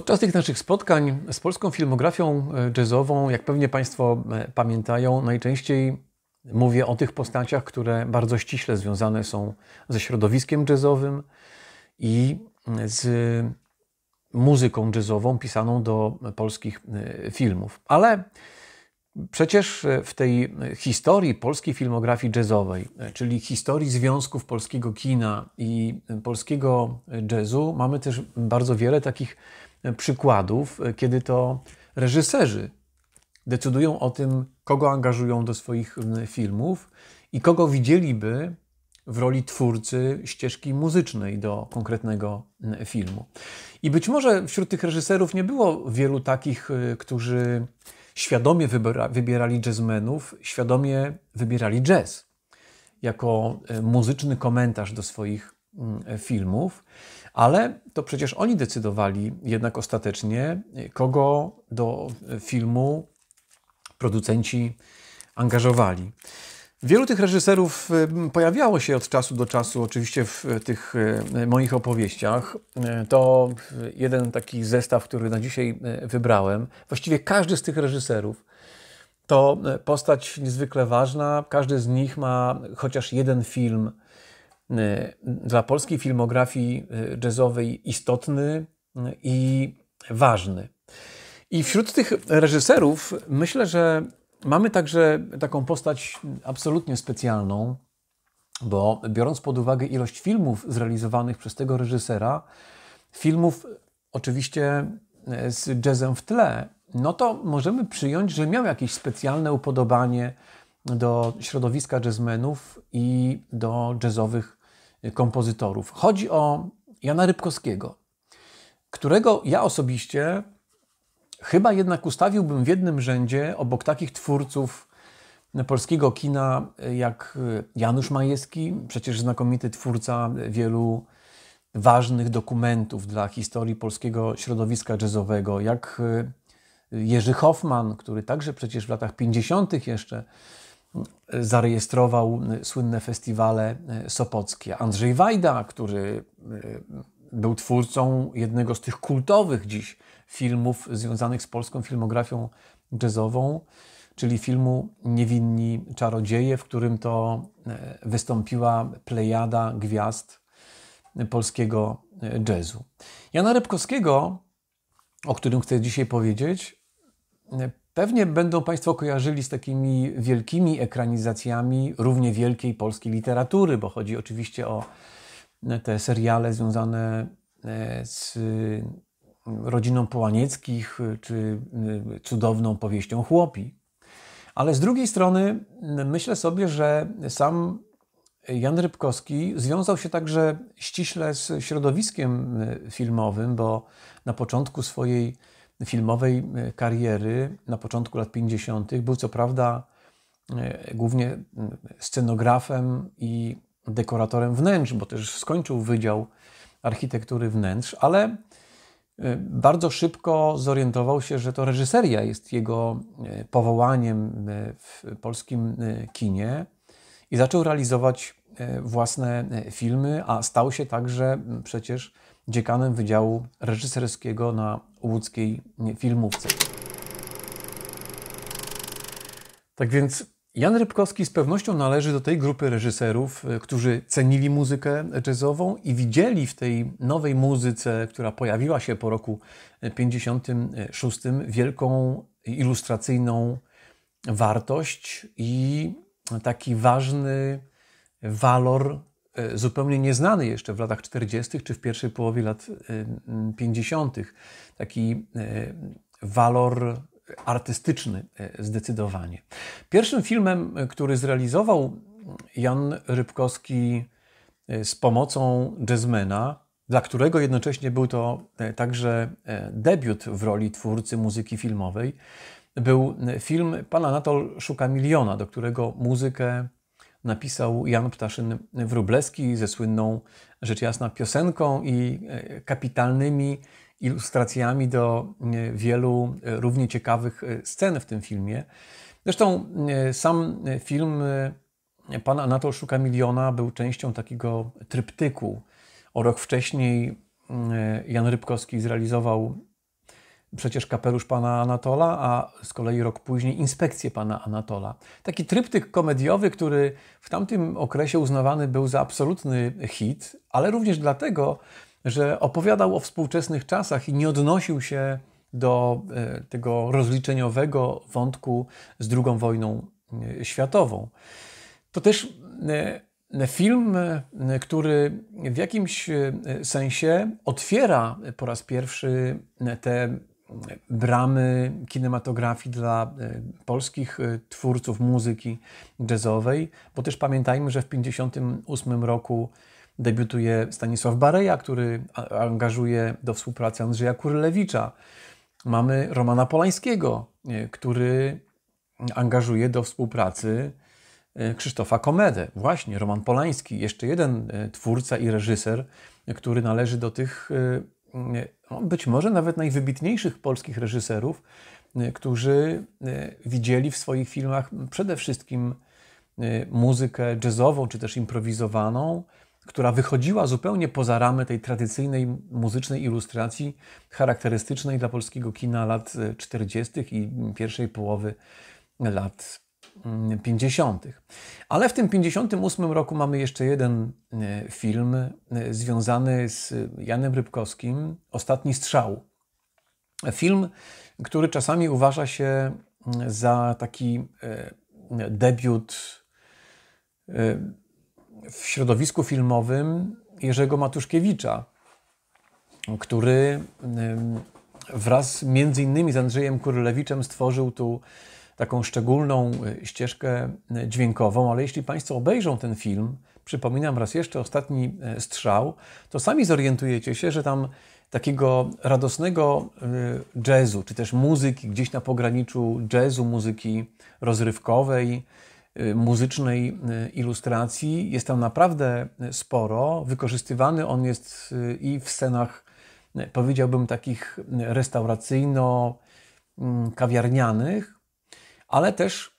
Podczas tych naszych spotkań z polską filmografią e, jazzową, jak pewnie Państwo e, pamiętają, najczęściej mówię o tych postaciach, które bardzo ściśle związane są ze środowiskiem jazzowym i e, z muzyką jazzową pisaną do polskich filmów. Ale przecież w tej historii polskiej filmografii jazzowej, czyli historii związków polskiego kina i polskiego jazzu, mamy też bardzo wiele takich przykładów, e, kiedy to reżyserzy decydują o tym, kogo angażują do swoich filmów i kogo widzieliby w roli twórcy ścieżki muzycznej do konkretnego filmu. I być może wśród tych reżyserów nie było wielu takich, e, którzy świadomie wybiera, wybierali jazzmenów, świadomie wybierali jazz jako e, muzyczny komentarz do swoich Mm, filmów, ale to przecież oni decydowali jednak ostatecznie, kogo do e, filmu producenci angażowali. Wielu tych reżyserów e, pojawiało się od czasu do czasu, oczywiście w e, tych moich opowieściach. To jeden taki zestaw, który na dzisiaj wybrałem. Właściwie każdy z tych reżyserów to postać niezwykle ważna. Każdy z nich ma chociaż jeden film Y, dla polskiej filmografii y, jazzowej istotny y, i ważny. I wśród tych reżyserów myślę, że mamy także taką postać absolutnie specjalną, bo biorąc pod uwagę ilość filmów zrealizowanych przez tego reżysera, filmów oczywiście z jazzem w tle, no to możemy przyjąć, że miał jakieś specjalne upodobanie do środowiska jazzmenów i do jazzowych kompozytorów. Chodzi o Jana Rybkowskiego, którego ja osobiście chyba jednak ustawiłbym w jednym rzędzie obok takich twórców polskiego kina e, jak e, Janusz Majewski, przecież znakomity twórca wielu ważnych dokumentów dla historii polskiego środowiska jazzowego, jak e, Jerzy Hoffman, który także przecież w latach 50. jeszcze zarejestrował y, słynne festiwale y, sopockie. Andrzej Wajda, który y, był twórcą jednego z tych kultowych dziś filmów związanych z polską filmografią jazzową, czyli filmu Niewinni Czarodzieje, w którym to wystąpiła plejada gwiazd polskiego jazzu. Jana Repkowskiego, o którym chcę dzisiaj powiedzieć, Pewnie będą Państwo kojarzyli z takimi wielkimi ekranizacjami równie wielkiej polskiej literatury, bo chodzi oczywiście o e, te seriale związane e, z mm, rodziną Połanieckich e, czy cudowną powieścią Chłopi. Ale z drugiej strony myślę sobie, że sam Jan Rybkowski związał się także ściśle z środowiskiem filmowym, bo na początku swojej filmowej e, kariery na początku lat 50. Był co prawda e, głównie scenografem i dekoratorem wnętrz, bo też skończył Wydział Architektury Wnętrz, ale e, bardzo szybko zorientował się, że to reżyseria jest jego powołaniem w polskim kinie i zaczął realizować własne filmy, a stał się także przecież dziekanem Wydziału Reżyserskiego na łódzkiej filmówce. Tak więc Jan Rybkowski z pewnością należy do tej grupy reżyserów, y, którzy cenili muzykę jazzową i widzieli w tej nowej muzyce, która pojawiła się po roku 56, y, wielką ilustracyjną wartość i taki ważny walor E, zupełnie nieznany jeszcze w latach 40. czy w pierwszej połowie lat 50. Y, Taki e, walor artystyczny e, zdecydowanie. Pierwszym filmem, który zrealizował Jan Rybkowski z pomocą jazzmena, dla którego jednocześnie był to także debiut w roli twórcy muzyki filmowej, był film Pan Anatol szuka miliona, do którego muzykę napisał Jan Ptaszyn-Wróblewski ze słynną, rzecz jasna, piosenką i e, kapitalnymi ilustracjami do e, wielu e, równie ciekawych scen w tym filmie. Zresztą sam film Pan Anatol Szuka Miliona był częścią takiego tryptyku. O rok wcześniej mm, Jan Rybkowski zrealizował przecież kapelusz pana Anatola, a z kolei rok później inspekcję pana Anatola. Taki tryptyk komediowy, który w tamtym okresie uznawany był za absolutny hit, ale również dlatego, że opowiadał o współczesnych czasach i nie odnosił się do e, tego rozliczeniowego wątku z II wojną e, światową. To też e, film, który w jakimś sensie otwiera po raz pierwszy te bramy kinematografii dla e, polskich e, twórców muzyki jazzowej, bo też pamiętajmy, że w 1958 roku debiutuje Stanisław Bareja, który angażuje do współpracy Andrzeja Kurlewicza. Mamy Romana Polańskiego, e, który angażuje do współpracy Krzysztofa Komedę. Właśnie, Roman Polański, jeszcze jeden twórca i reżyser, który należy do tych no, być może nawet najwybitniejszych polskich reżyserów, e, którzy e, widzieli w swoich filmach przede wszystkim e, muzykę jazzową czy też improwizowaną, która wychodziła zupełnie poza ramy tej tradycyjnej muzycznej ilustracji charakterystycznej dla polskiego kina lat 40. i pierwszej połowy lat 50. Ale w tym 58 roku mamy jeszcze jeden e, film e, związany z Janem Rybkowskim, Ostatni strzał. Film, który czasami uważa się mm, za taki e, debiut w środowisku filmowym Jerzego Matuszkiewicza, który mm, wraz między innymi z Andrzejem Kurylewiczem stworzył tu taką szczególną e, ścieżkę e, dźwiękową, ale jeśli Państwo obejrzą ten film, przypominam raz jeszcze ostatni e, strzał, to sami zorientujecie się, że tam takiego radosnego jazzu, czy też muzyki gdzieś na pograniczu jazzu, muzyki rozrywkowej, muzycznej ilustracji jest tam naprawdę sporo. Wykorzystywany on jest i w scenach, powiedziałbym, takich restauracyjno-kawiarnianych, mm, ale też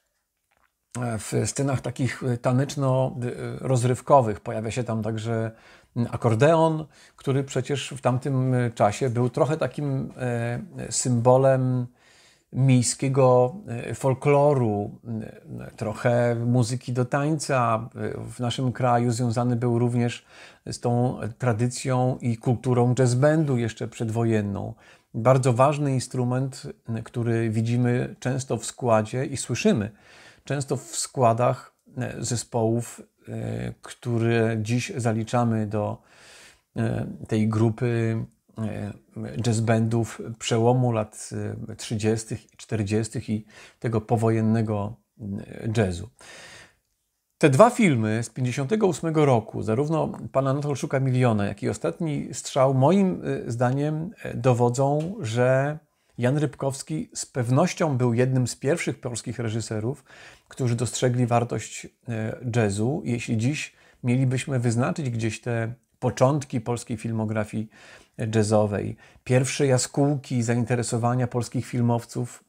e, w scenach takich e, taneczno-rozrywkowych. Pojawia się tam także akordeon, który przecież w tamtym e, czasie był trochę takim symbolem miejskiego folkloru, trochę muzyki do tańca. W naszym kraju związany był również z tą tradycją i kulturą jazz bandu jeszcze przedwojenną. Bardzo ważny instrument, który widzimy często w składzie i słyszymy często w składach e, zespołów, e, które dziś zaliczamy do e, tej grupy jazzbandów przełomu lat 30., 40. i tego powojennego jazzu. Te dwa filmy z 58 roku, zarówno Pan Anatol szuka miliona, jak i Ostatni strzał, moim y, zdaniem e, dowodzą, że Jan Rybkowski z pewnością był jednym z pierwszych polskich reżyserów, którzy dostrzegli wartość e, jazzu. Jeśli dziś mielibyśmy wyznaczyć gdzieś te początki polskiej filmografii e, jazzowej, pierwsze jaskółki zainteresowania polskich filmowców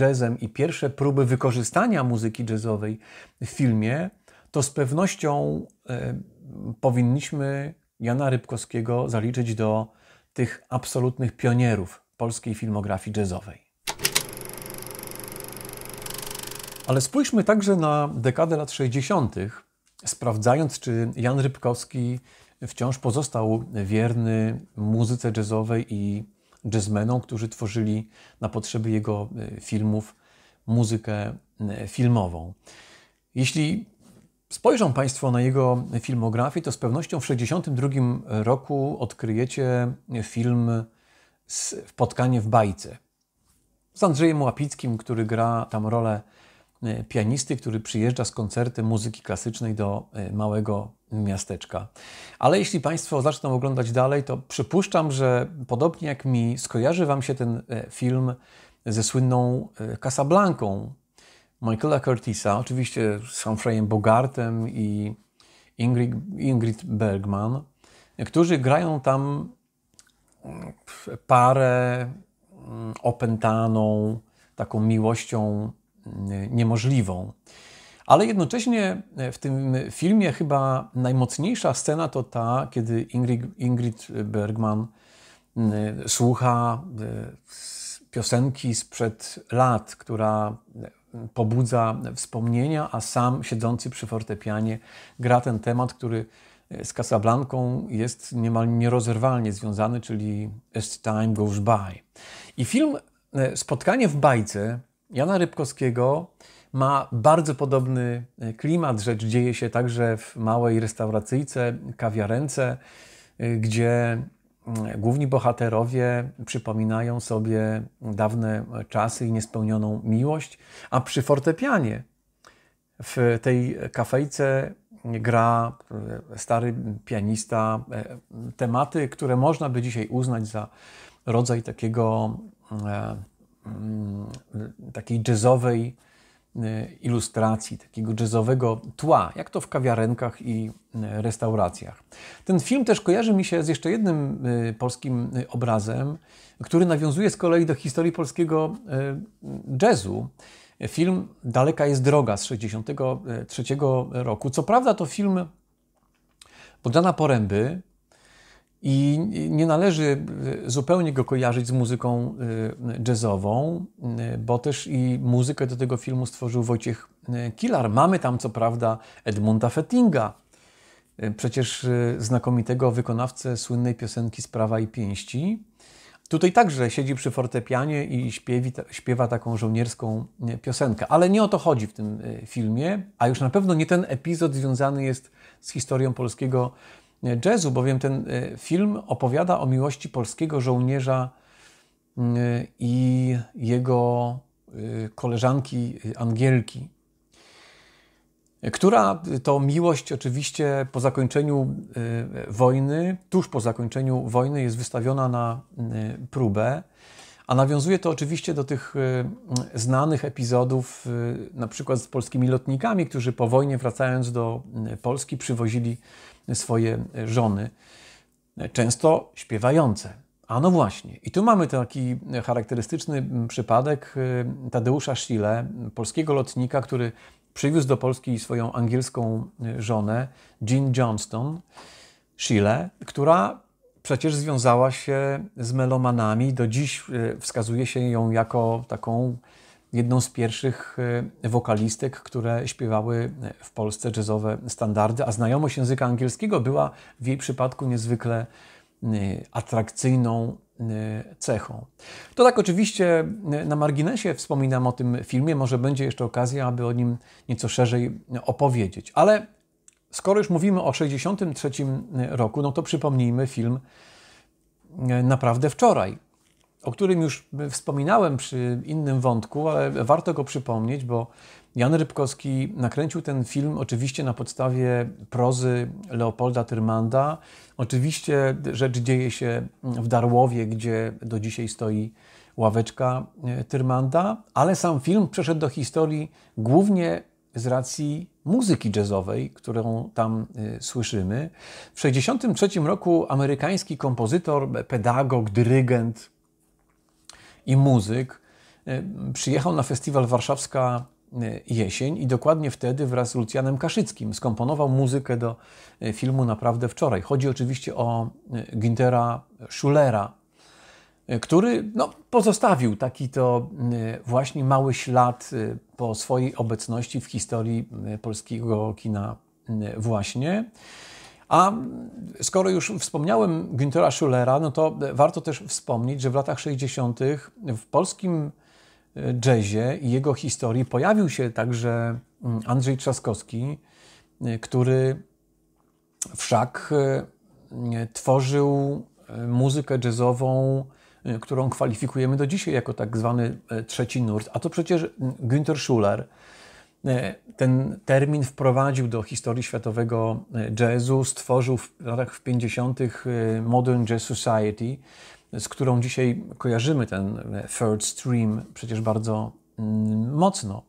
jazzem i pierwsze próby wykorzystania muzyki jazzowej w filmie, to z pewnością e, powinniśmy Jana Rybkowskiego zaliczyć do tych absolutnych pionierów polskiej filmografii jazzowej. Ale spójrzmy także na dekadę lat 60., sprawdzając, czy Jan Rybkowski wciąż pozostał wierny muzyce jazzowej i jazzmenom, którzy tworzyli na potrzeby jego e, filmów muzykę e, filmową. Jeśli spojrzą Państwo na jego filmografię, to z pewnością w 1962 roku odkryjecie film Spotkanie w bajce z Andrzejem Łapickim, który gra tam rolę e, pianisty, który przyjeżdża z koncertem muzyki klasycznej do e, małego miasteczka. Ale jeśli Państwo zaczną oglądać dalej, to przypuszczam, że podobnie jak mi, skojarzy Wam się ten e, film ze słynną Casablanką Michaela Curtisa, oczywiście z Humphreyem Bogartem i Ingrid, Ingrid Bergman, którzy grają tam mm, parę mm, opętaną taką miłością mm, niemożliwą. Ale jednocześnie e, w tym filmie chyba najmocniejsza scena to ta, kiedy Ingrid, Ingrid Bergman słucha e, piosenki sprzed lat, która pobudza wspomnienia, a sam siedzący przy fortepianie gra ten temat, który e, z Casablanką jest niemal nierozerwalnie związany, czyli As Time Goes By. I film e, Spotkanie w bajce Jana Rybkowskiego ma bardzo podobny e, klimat. Rzecz dzieje się także w małej restauracyjce, kawiarence, gdzie Mm, główni bohaterowie przypominają sobie dawne czasy i niespełnioną miłość, a przy fortepianie w tej kafejce gra e, stary pianista e, tematy, które można by dzisiaj uznać za rodzaj takiego e, mm, takiej jazzowej Y, ilustracji, takiego jazzowego tła, jak to w kawiarenkach i y, restauracjach. Ten film też kojarzy mi się z jeszcze jednym y, polskim obrazem, który nawiązuje z kolei do historii polskiego jazzu. Film Daleka jest droga z 1963 roku. Co prawda to film Bogdana Poręby, i nie należy e, zupełnie go kojarzyć z muzyką e, jazzową, e, bo też i muzykę do tego filmu stworzył Wojciech Kilar. Mamy tam co prawda Edmunda Fettinga, przecież znakomitego wykonawcę słynnej piosenki Sprawa i pięści. Tutaj także siedzi przy fortepianie i śpiewi, śpiewa taką żołnierską piosenkę. Ale nie o to chodzi w tym filmie, a już na pewno nie ten epizod związany jest z historią polskiego jazzu, bowiem ten y, film opowiada o miłości polskiego żołnierza y, i jego y, koleżanki Angielki, która to miłość oczywiście po zakończeniu wojny, tuż po zakończeniu wojny jest wystawiona na próbę. A nawiązuje to oczywiście do tych y, znanych epizodów, y, na przykład z polskimi lotnikami, którzy po wojnie wracając do y, Polski przywozili swoje żony, często śpiewające. A no właśnie. I tu mamy taki charakterystyczny przypadek Tadeusza Schiele, polskiego lotnika, który przywiózł do Polski swoją angielską żonę, Jean Johnston, Schiele, która przecież związała się z melomanami. Do dziś e, wskazuje się ją jako taką jedną z pierwszych e, wokalistek, które śpiewały e, w Polsce jazzowe standardy, a znajomość języka angielskiego była w jej przypadku niezwykle atrakcyjną cechą. To tak oczywiście na marginesie wspominam o tym filmie, może będzie jeszcze okazja, aby o nim nieco szerzej opowiedzieć, ale Skoro już mówimy o 63 e, roku, no to przypomnijmy film e, Naprawdę wczoraj, o którym już e, wspominałem przy innym wątku, ale warto go przypomnieć, bo Jan Rybkowski nakręcił ten film oczywiście na podstawie prozy Leopolda Tyrmanda. Oczywiście rzecz dzieje się w Darłowie, gdzie do dzisiaj stoi ławeczka Tyrmanda, ale sam film przeszedł do historii głównie z racji muzyki jazzowej, którą tam y, słyszymy. W 1963 roku amerykański kompozytor, pedagog, dyrygent i muzyk y, przyjechał na festiwal Warszawska y, Jesień i dokładnie wtedy wraz z Lucjanem Kaszyckim skomponował muzykę do filmu Naprawdę Wczoraj. Chodzi oczywiście o Gintera Schulera, E, który no, pozostawił taki to e, właśnie mały ślad e, po swojej obecności w historii polskiego kina właśnie. A skoro już wspomniałem Günthera Schulera, no to warto też wspomnieć, że w latach 60. w polskim jazzie i jego historii pojawił się także mm, Andrzej Trzaskowski, który wszak tworzył muzykę jazzową Y, którą kwalifikujemy do dzisiaj jako tak zwany e, trzeci nurt. A to przecież mm, Günther Schuller e, ten termin wprowadził do historii światowego e, jazzu, stworzył w latach 50. Modern Jazz Society, z którą dzisiaj kojarzymy ten Third Stream przecież bardzo mm, mocno.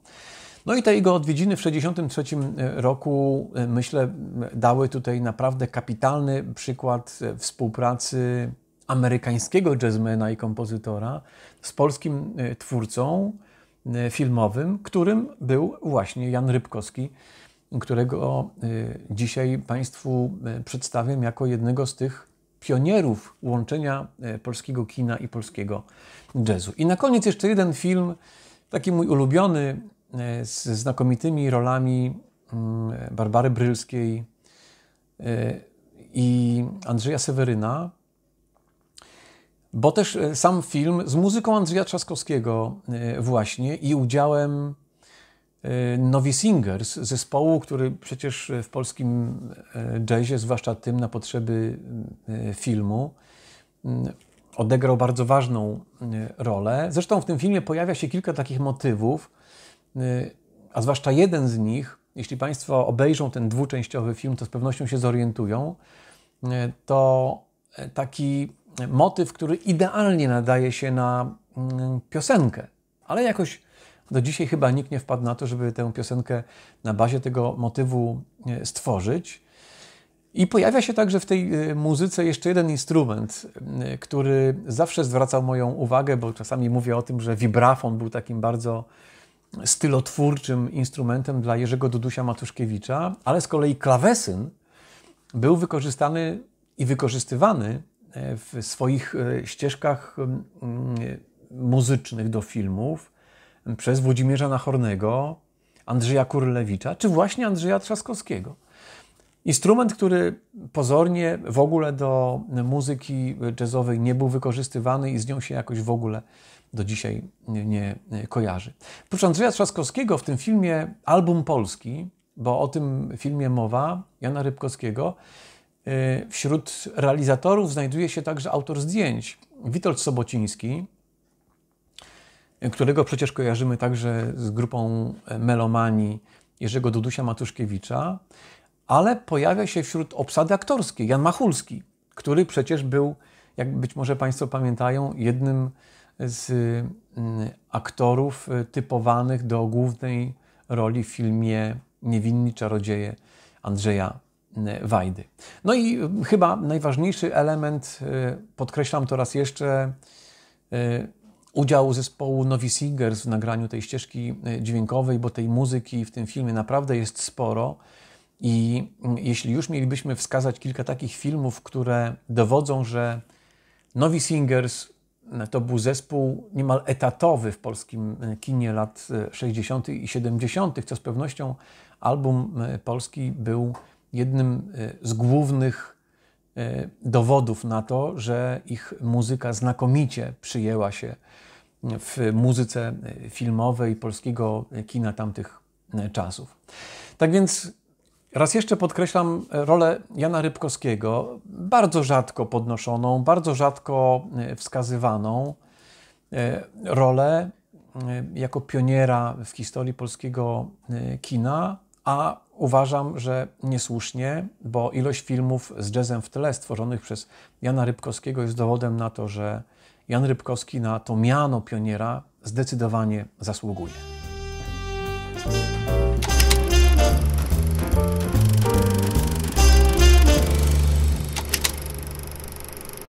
No i te jego odwiedziny w 1963 roku, myślę, dały tutaj naprawdę kapitalny przykład współpracy amerykańskiego jazzmena i kompozytora z polskim y, twórcą y, filmowym, którym był właśnie Jan Rybkowski, którego y, dzisiaj Państwu przedstawiam jako jednego z tych pionierów łączenia polskiego kina i polskiego jazzu. I na koniec jeszcze jeden film, taki mój ulubiony, z znakomitymi rolami mm, Barbary Brylskiej i Andrzeja Seweryna, bo też e, sam film z muzyką Andrzeja Trzaskowskiego e, właśnie i udziałem e, Nowi Singers, zespołu, który przecież w polskim jazzie, zwłaszcza tym na potrzeby filmu, mm, odegrał bardzo ważną rolę. Zresztą w tym filmie pojawia się kilka takich motywów, a zwłaszcza jeden z nich, jeśli Państwo obejrzą ten dwuczęściowy film, to z pewnością się zorientują, to taki motyw, który idealnie nadaje się na mm, piosenkę, ale jakoś do dzisiaj chyba nikt nie wpadł na to, żeby tę piosenkę na bazie tego motywu e, stworzyć. I pojawia się także w tej e, muzyce jeszcze jeden instrument, e, który zawsze zwracał moją uwagę, bo czasami mówię o tym, że vibrafon był takim bardzo stylotwórczym instrumentem dla Jerzego Dudusia Matuszkiewicza, ale z kolei klawesyn był wykorzystany i wykorzystywany w swoich e, ścieżkach muzycznych do filmów przez Włodzimierza Nachornego, Andrzeja Kurlewicza, czy właśnie Andrzeja Trzaskowskiego. Instrument, który pozornie w ogóle do muzyki jazzowej nie był wykorzystywany i z nią się jakoś w ogóle do dzisiaj nie kojarzy. Oprócz Andrzeja Trzaskowskiego w tym filmie Album Polski, bo o tym filmie mowa, Jana Rybkowskiego, Y, wśród realizatorów znajduje się także autor zdjęć, Witold Sobociński, którego przecież kojarzymy także z grupą Melomani Jerzego Dudusia Matuszkiewicza, ale pojawia się wśród obsady aktorskiej Jan Machulski, który przecież był, jak być może Państwo pamiętają, jednym z mm, aktorów y, typowanych do głównej roli w filmie Niewinni Czarodzieje Andrzeja E, wajdy. No i e, chyba najważniejszy element, e, podkreślam to raz jeszcze, udział zespołu Novi Singers w nagraniu tej ścieżki dźwiękowej, bo tej muzyki w tym filmie naprawdę jest sporo. I mm, jeśli już mielibyśmy wskazać kilka takich filmów, które dowodzą, że Novi Singers to był zespół niemal etatowy w polskim kinie lat 60. i 70., co z pewnością album polski był jednym e, z głównych e, dowodów na to, że ich muzyka znakomicie przyjęła się w muzyce e, filmowej polskiego kina tamtych czasów. Tak więc raz jeszcze podkreślam rolę Jana Rybkowskiego, bardzo rzadko podnoszoną, bardzo rzadko wskazywaną rolę jako pioniera w historii polskiego kina, a uważam, że niesłusznie, bo ilość filmów z jazzem w tle stworzonych przez Jana Rybkowskiego jest dowodem na to, że Jan Rybkowski na to miano pioniera zdecydowanie zasługuje.